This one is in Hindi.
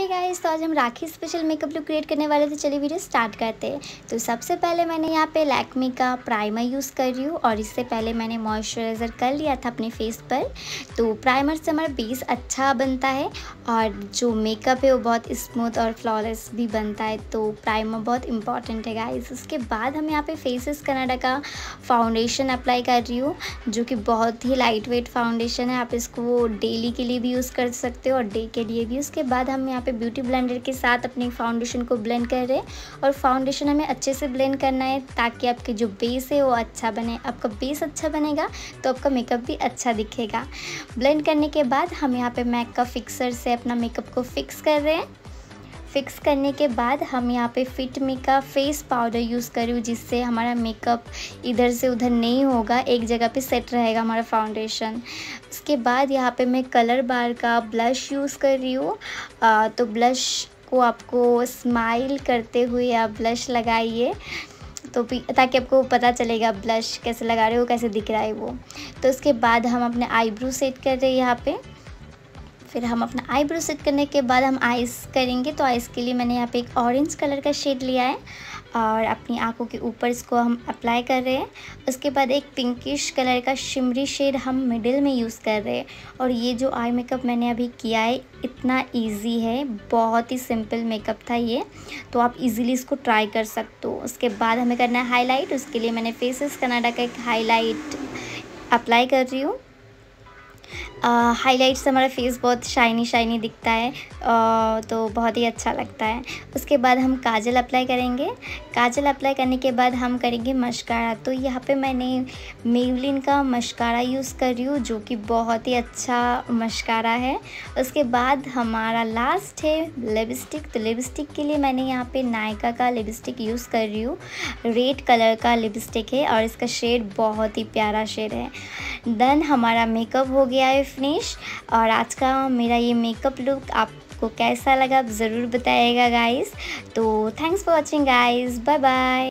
हे गाइस तो आज हम Rakhi special makeup look create करने वाले थे चलिए वीडियो स्टार्ट करते हैं तो सबसे पहले मैंने यहाँ पे लैक्मी का प्राइमर यूज़ कर रही हूँ और इससे पहले मैंने मॉइस्चराइज़र कर लिया था अपने फेस पर तो प्राइमर से हमारा बेस अच्छा बनता है और जो मेकअप है वो बहुत स्मूथ और फ्लॉलेस भी बनता है तो प्राइमर बहुत इंपॉर्टेंट है गाइज उसके बाद हम यहाँ पर फेसिस कनाडा का फाउंडेशन अप्लाई कर रही हूँ जो कि बहुत ही लाइट वेट फाउंडेशन है आप इसको डेली के लिए भी यूज़ कर सकते हो और डे के लिए भी उसके बाद हम यहाँ पे पे ब्यूटी ब्लेंडर के साथ अपने फाउंडेशन को ब्लेंड कर रहे हैं और फाउंडेशन हमें अच्छे से ब्लेंड करना है ताकि आपके जो बेस है वो अच्छा बने आपका बेस अच्छा बनेगा तो आपका मेकअप भी अच्छा दिखेगा ब्लेंड करने के बाद हम यहाँ पर मैक का फिक्सर से अपना मेकअप को फिक्स कर रहे हैं फिक्स करने के बाद हम यहाँ पे फिट मी का फेस पाउडर यूज़ करूँ जिससे हमारा मेकअप इधर से उधर नहीं होगा एक जगह पे सेट रहेगा हमारा फाउंडेशन उसके बाद यहाँ पे मैं कलर बार का ब्लश यूज़ कर रही हूँ तो ब्लश को आपको स्माइल करते हुए आप ब्लश लगाइए तो ताकि आपको पता चलेगा ब्लश कैसे लगा रहे हो कैसे दिख रहा है वो तो उसके बाद हम अपने आईब्रो सेट कर रहे हैं यहाँ पर फिर हम अपना आईब्रो सेट करने के बाद हम आइस करेंगे तो आइस के लिए मैंने यहाँ पे एक ऑरेंज कलर का शेड लिया है और अपनी आंखों के ऊपर इसको हम अप्लाई कर रहे हैं उसके बाद एक पिंकिश कलर का शिमरी शेड हम मिडिल में यूज़ कर रहे हैं और ये जो आई मेकअप मैंने अभी किया है इतना इजी है बहुत ही सिंपल मेकअप था ये तो आप इजीली इसको ट्राई कर सकते हो उसके बाद हमें करना है हाईलाइट उसके लिए मैंने फेसेस कनाडा का एक हाईलाइट अप्लाई कर रही हूँ हाईलाइट से हमारा फेस बहुत शाइनी शाइनी दिखता है आ, तो बहुत ही अच्छा लगता है उसके बाद हम काजल अप्लाई करेंगे काजल अप्लाई करने के बाद हम करेंगे मशकारा तो यहाँ पे मैंने मेवलिन का मशकारा यूज़ कर रही हूँ जो कि बहुत ही अच्छा मशकारा है उसके बाद हमारा लास्ट है लिपस्टिक तो लिपस्टिक के लिए मैंने यहाँ पर नायका का लिपस्टिक यूज़ कर रही हूँ रेड कलर का लिपस्टिक है और इसका शेड बहुत ही प्यारा शेड है देन हमारा मेकअप हो गया है फिनिश और आज का मेरा ये मेकअप लुक आपको कैसा लगा आप ज़रूर बताइएगा गाइस तो thanks for watching guys bye bye